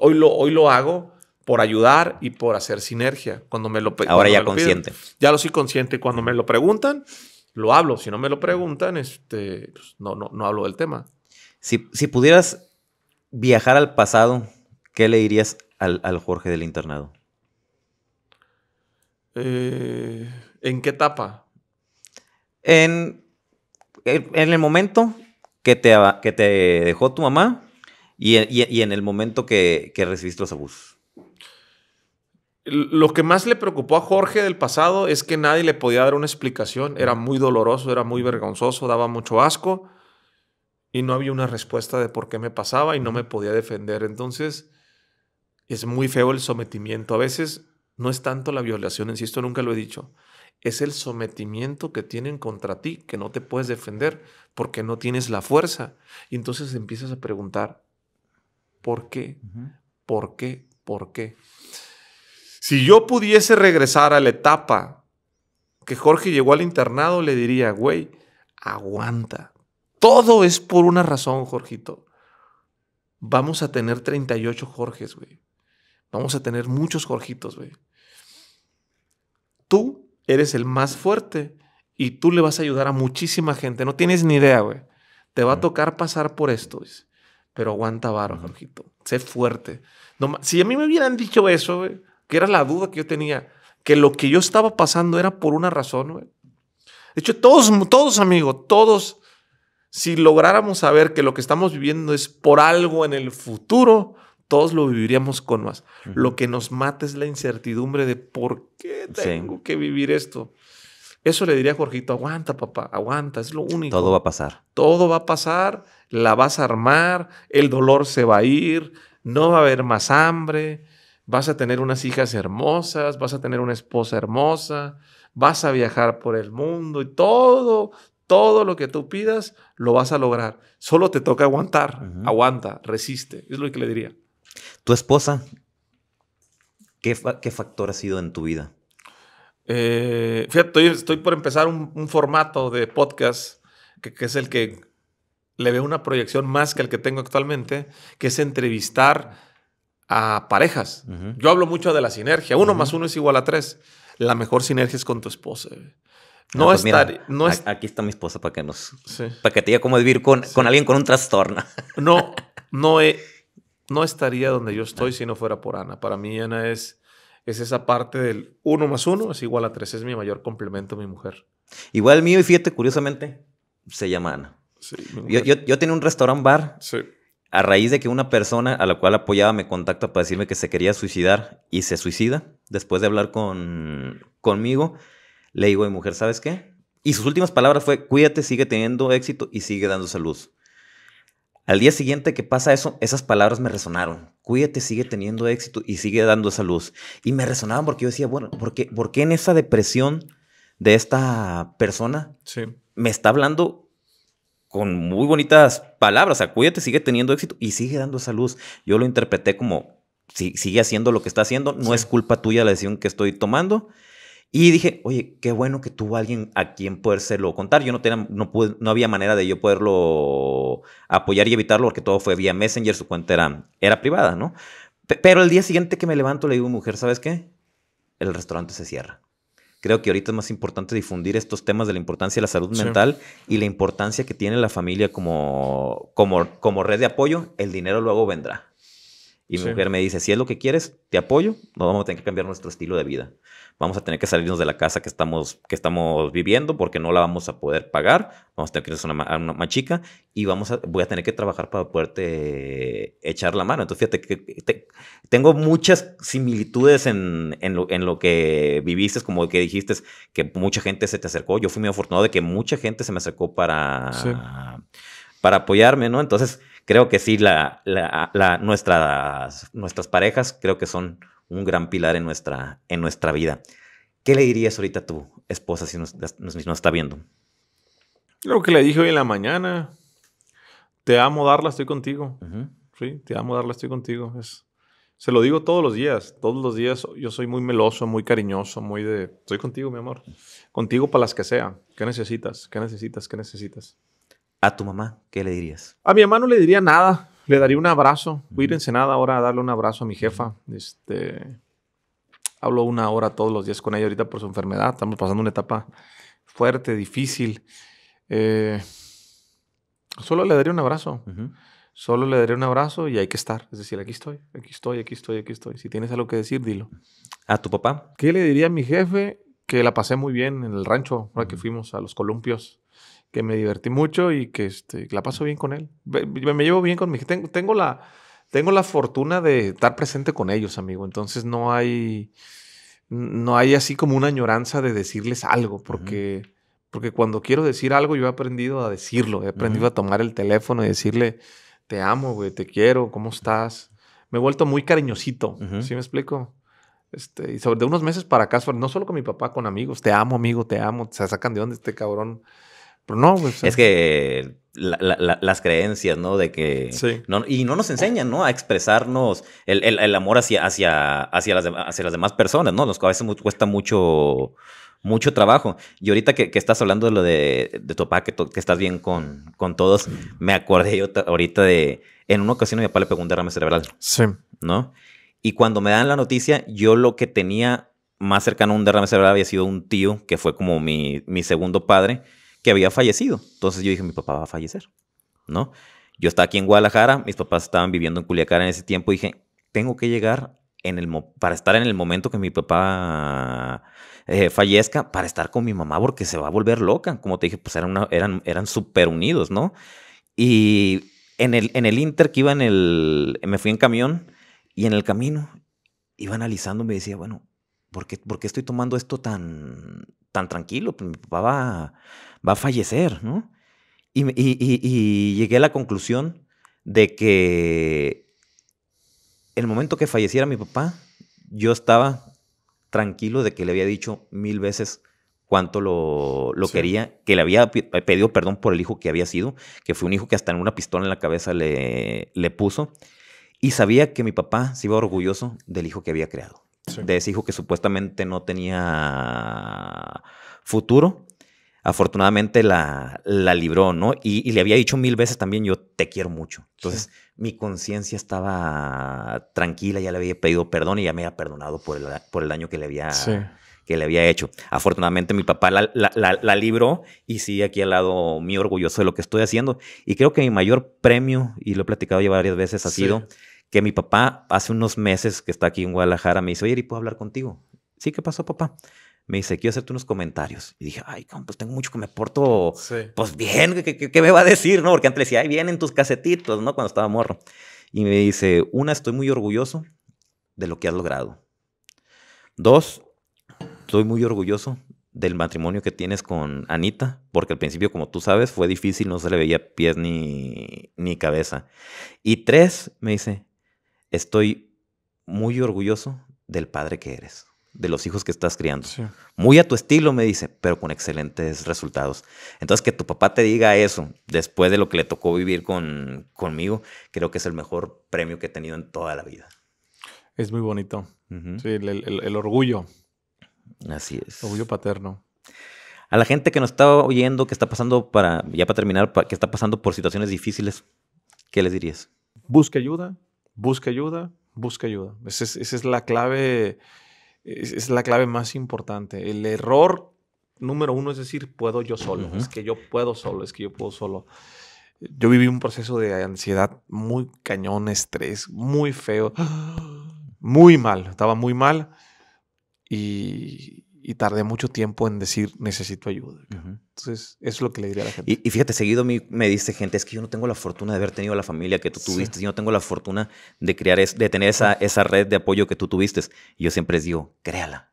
hoy, lo, hoy lo hago por ayudar y por hacer sinergia. Cuando me lo Ahora ya consciente. ya lo soy consciente. Cuando me lo preguntan, lo hablo. Si no me lo preguntan, este, pues, no, no, hablo del tema. Si, pudieras viajar al pasado, ¿qué le dirías al, Jorge del internado? Eh, ¿En qué etapa? En, en el momento que te, que te dejó tu mamá y, en el momento que, que recibiste los abusos. Lo que más le preocupó a Jorge del pasado es que nadie le podía dar una explicación. Era muy doloroso, era muy vergonzoso, daba mucho asco y no había una respuesta de por qué me pasaba y no me podía defender. Entonces, es muy feo el sometimiento. A veces no es tanto la violación, insisto, nunca lo he dicho es el sometimiento que tienen contra ti, que no te puedes defender porque no tienes la fuerza. Y entonces empiezas a preguntar, ¿por qué? ¿Por qué? ¿Por qué? Si yo pudiese regresar a la etapa que Jorge llegó al internado, le diría, güey, aguanta. Todo es por una razón, Jorgito. Vamos a tener 38 Jorges, güey. Vamos a tener muchos Jorgitos, güey. Tú eres el más fuerte y tú le vas a ayudar a muchísima gente. No tienes ni idea, güey. Te va a mm. tocar pasar por esto, Pero aguanta varo, Jorgito. Sé fuerte. No, si a mí me hubieran dicho eso, güey, que era la duda que yo tenía, que lo que yo estaba pasando era por una razón, güey. De hecho, todos, todos, amigo, todos, si lográramos saber que lo que estamos viviendo es por algo en el futuro, todos lo viviríamos con más. Lo que nos mata es la incertidumbre de por qué tengo que vivir esto. Eso le diría a Jorgito, aguanta papá, aguanta, es lo único. Todo va a pasar. Todo va a pasar, la vas a armar, el dolor se va a ir, no va a haber más hambre, vas a tener unas hijas hermosas, vas a tener una esposa hermosa, vas a viajar por el mundo y todo, todo lo que tú pidas lo vas a lograr. Solo te toca aguantar, aguanta, resiste, es lo que le diría. Tu esposa, ¿qué, factor ha sido en tu vida? Eh, fíjate, estoy, por empezar un, formato de podcast que, es el que le veo una proyección más que el que tengo actualmente, que es entrevistar a parejas. Yo hablo mucho de la sinergia. Uno más uno es igual a tres. La mejor sinergia es con tu esposa. Ah, no, es pues estar, no es... Aquí está mi esposa para que nos. Para que te diga cómo vivir con, con alguien con un trastorno. No, no, he, no estaría donde yo estoy si no fuera por Ana. Para mí Ana es, es esa parte del uno más uno es igual a tres. Es mi mayor complemento, mi mujer. Igual mío, y fíjate, curiosamente, se llama Ana. yo, yo, tenía un restaurante bar. A raíz de que una persona a la cual apoyaba me contacta para decirme que se quería suicidar y se suicida, después de hablar con, conmigo, le digo, mi mujer, ¿sabes qué? Y sus últimas palabras fue, cuídate, sigue teniendo éxito y sigue dando salud. Al día siguiente que pasa eso, esas palabras me resonaron. Cuídate, sigue teniendo éxito y sigue dando esa luz. Y me resonaban porque yo decía, bueno, ¿por qué, en esa depresión de esta persona me está hablando con muy bonitas palabras? O sea, cuídate, sigue teniendo éxito y sigue dando esa luz. Yo lo interpreté como, si, sigue haciendo lo que está haciendo, no es culpa tuya la decisión que estoy tomando y dije, oye, qué bueno que tuvo alguien a quien lo contar. Yo no, tenía, no, pude, no había manera de yo poderlo apoyar y evitarlo porque todo fue vía Messenger, su cuenta era, era privada, ¿no? pero el día siguiente que me levanto le digo, mujer, ¿sabes qué? El restaurante se cierra. Creo que ahorita es más importante difundir estos temas de la importancia de la salud mental y la importancia que tiene la familia como, como, como red de apoyo. El dinero luego vendrá. Y mi mujer me dice, si es lo que quieres, te apoyo, no vamos a tener que cambiar nuestro estilo de vida. Vamos a tener que salirnos de la casa que estamos, que estamos viviendo porque no la vamos a poder pagar, vamos a tener que irnos a una, más chica y vamos a, voy a tener que trabajar para poderte echar la mano. Entonces, fíjate que tengo muchas similitudes en, en, lo, en lo que viviste, como que dijiste que mucha gente se te acercó. Yo fui muy afortunado de que mucha gente se me acercó para, para apoyarme, ¿no? Entonces creo que sí, la, la, nuestras, parejas creo que son un gran pilar en nuestra, en nuestra vida. ¿Qué le dirías ahorita a tu esposa si nos, está viendo? Lo que le dije hoy en la mañana. Te amo, Darla, estoy contigo. Sí, te amo, Darla, estoy contigo. Es, se lo digo todos los días. Todos los días yo soy muy meloso, muy cariñoso, muy de... Estoy contigo, mi amor. Contigo para las que sea. ¿Qué necesitas? ¿Qué necesitas? ¿Qué necesitas? a tu mamá, ¿qué le dirías? A mi mamá no le diría nada. Le daría un abrazo. Voy a ir a ahora a darle un abrazo a mi jefa. Este, hablo una hora todos los días con ella ahorita por su enfermedad. Estamos pasando una etapa fuerte, difícil. Eh, solo le daría un abrazo. Solo le daría un abrazo y hay que estar. Es decir, aquí estoy, aquí estoy, aquí estoy, aquí estoy. Si tienes algo que decir, dilo. ¿A tu papá? ¿Qué le diría a mi jefe? Que la pasé muy bien en el rancho, ahora que fuimos a los columpios que me divertí mucho y que este, la paso bien con él. Me, llevo bien con mi tengo, tengo la tengo la fortuna de estar presente con ellos, amigo. Entonces no hay no hay así como una añoranza de decirles algo, porque porque cuando quiero decir algo yo he aprendido a decirlo, he aprendido a tomar el teléfono y decirle te amo, güey, te quiero, ¿cómo estás? Me he vuelto muy cariñosito, ¿sí me explico? Este, y sobre de unos meses para acá, no solo con mi papá, con amigos, te amo, amigo, te amo, se sacan de dónde este cabrón no, Es que las creencias, ¿no? De que... y no nos enseñan, ¿no? A expresarnos el, amor hacia, hacia, hacia, las, hacia las demás personas, ¿no? Nos a veces cuesta mucho mucho trabajo. Y ahorita que, estás hablando de lo de, tu papá, que, estás bien con, con todos, me acordé yo ahorita de, en una ocasión mi papá le pegó un derrame cerebral. Sí. ¿No? Y cuando me dan la noticia, yo lo que tenía más cercano a un derrame cerebral había sido un tío, que fue como mi, mi segundo padre, que había fallecido. Entonces yo dije, mi papá va a fallecer, ¿no? Yo estaba aquí en Guadalajara, mis papás estaban viviendo en Culiacán en ese tiempo, dije, tengo que llegar en el para estar en el momento que mi papá eh, fallezca, para estar con mi mamá, porque se va a volver loca. Como te dije, pues eran, eran, eran súper unidos, ¿no? Y en el, en el Inter que iba en el, me fui en camión, y en el camino iba analizando, me decía, bueno, ¿por qué, estoy tomando esto tan, tan tranquilo? Pues mi papá va va a fallecer, ¿no? Y, llegué a la conclusión de que el momento que falleciera mi papá, yo estaba tranquilo de que le había dicho mil veces cuánto lo, quería, que le había eh, pedido perdón por el hijo que había sido, que fue un hijo que hasta en una pistola en la cabeza le, puso, y sabía que mi papá se iba orgulloso del hijo que había creado, de ese hijo que supuestamente no tenía futuro, afortunadamente la, la libró, ¿no? Y, le había dicho mil veces también, yo te quiero mucho. Entonces, mi conciencia estaba tranquila, ya le había pedido perdón y ya me había perdonado por el, por el daño que le había... que le había hecho. Afortunadamente mi papá la, la, la, libró y sigue aquí al lado mi orgulloso de lo que estoy haciendo. Y creo que mi mayor premio, y lo he platicado ya varias veces, ha sido que mi papá hace unos meses que está aquí en Guadalajara me dice, oye, ¿y puedo hablar contigo? Sí, ¿qué pasó, papá? me dice, quiero hacerte unos comentarios. Y dije, ay, pues tengo mucho que me porto, pues bien, ¿qué, me va a decir? ¿no? Porque antes decía, ay, en tus casetitos, ¿no? Cuando estaba morro. Y me dice, una, estoy muy orgulloso de lo que has logrado. Dos, estoy muy orgulloso del matrimonio que tienes con Anita, porque al principio, como tú sabes, fue difícil, no se le veía pies ni, ni cabeza. Y tres, me dice, estoy muy orgulloso del padre que eres de los hijos que estás criando. Muy a tu estilo, me dice, pero con excelentes resultados. Entonces, que tu papá te diga eso después de lo que le tocó vivir con, conmigo, creo que es el mejor premio que he tenido en toda la vida. Es muy bonito. Sí, el, orgullo. Así es. Orgullo paterno. A la gente que nos está oyendo, que está pasando para, ya para terminar, que está pasando por situaciones difíciles, ¿qué les dirías? Busca ayuda, busca ayuda, busca ayuda. Esa es, esa es la clave es, la clave más importante. El error número uno es decir, puedo yo solo, es que yo puedo solo, es que yo puedo solo. Yo viví un proceso de ansiedad muy cañón, estrés, muy feo, muy mal, estaba muy mal y, tardé mucho tiempo en decir necesito ayuda. Entonces, es lo que le diría a la gente. Y, fíjate, seguido me, dice gente, es que yo no tengo la fortuna de haber tenido la familia que tú tuviste, yo no tengo la fortuna de crear, de tener esa, esa red de apoyo que tú tuviste. Y yo siempre les digo, créala.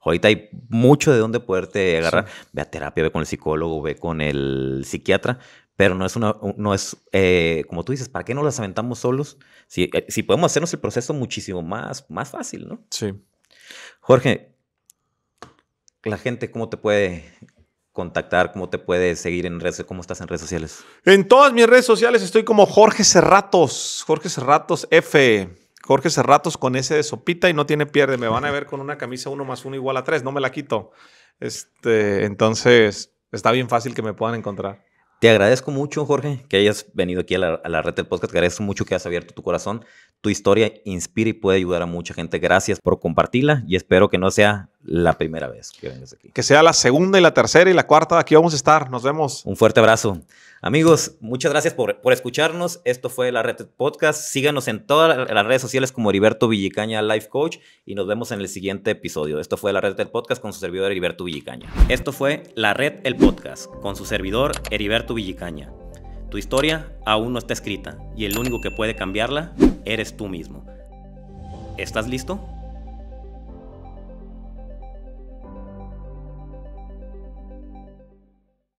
Ahorita hay mucho de dónde poderte agarrar. Ve a terapia, ve con el psicólogo, ve con el psiquiatra, pero no es una, no es, eh, como tú dices, ¿para qué no las aventamos solos? Eh, si, podemos hacernos el proceso muchísimo más, más fácil, ¿no? Sí. Jorge, la gente, ¿cómo te puede contactar, cómo te puedes seguir en redes, cómo estás en redes sociales. En todas mis redes sociales estoy como Jorge Serratos Jorge Serratos F. Jorge Serratos con S de sopita y no tiene pierde. Me van a ver con una camisa 1 más 1 igual a 3, no me la quito. Este, entonces, está bien fácil que me puedan encontrar. Te agradezco mucho, Jorge, que hayas venido aquí a la, red del podcast. Te agradezco mucho que has abierto tu corazón. Tu historia inspira y puede ayudar a mucha gente. Gracias por compartirla y espero que no sea la primera vez que vengas aquí. Que sea la segunda y la tercera y la cuarta. Aquí vamos a estar. Nos vemos. Un fuerte abrazo. Amigos, muchas gracias por, escucharnos. Esto fue la Red Podcast. Síganos en todas las redes sociales como Heriberto Villicaña Life Coach y nos vemos en el siguiente episodio. Esto fue la Red Podcast con su servidor Heriberto Villicaña. Esto fue la Red El Podcast con su servidor Heriberto Villicaña. Tu historia aún no está escrita y el único que puede cambiarla eres tú mismo. ¿Estás listo?